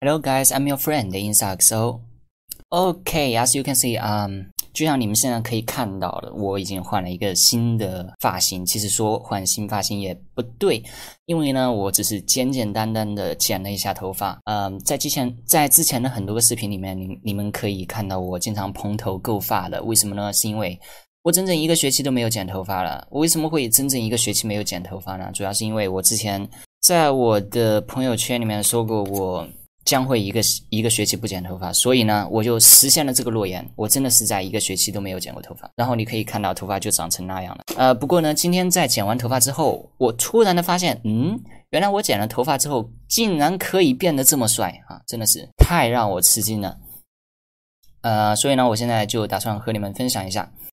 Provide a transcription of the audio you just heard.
Hello guys, I'm your friend in XO. Okay, as you can see, um，就像你们现在可以看到的，我已经换了一个新的发型。其实说换新发型也不对，因为呢，我只是简简单单的剪了一下头发。嗯，在之前，在之前的很多个视频里面，你你们可以看到我经常蓬头垢发的。为什么呢？是因为我整整一个学期都没有剪头发了。我为什么会整整一个学期没有剪头发呢？主要是因为我之前在我的朋友圈里面说过我。将会一个一个学期不剪头发，所以呢，我就实现了这个诺言，我真的是在一个学期都没有剪过头发。然后你可以看到头发就长成那样了。呃，不过呢，今天在剪完头发之后，我突然的发现，嗯，原来我剪了头发之后，竟然可以变得这么帅啊！真的是太让我吃惊了。呃，所以呢，我现在就打算和你们分享一下。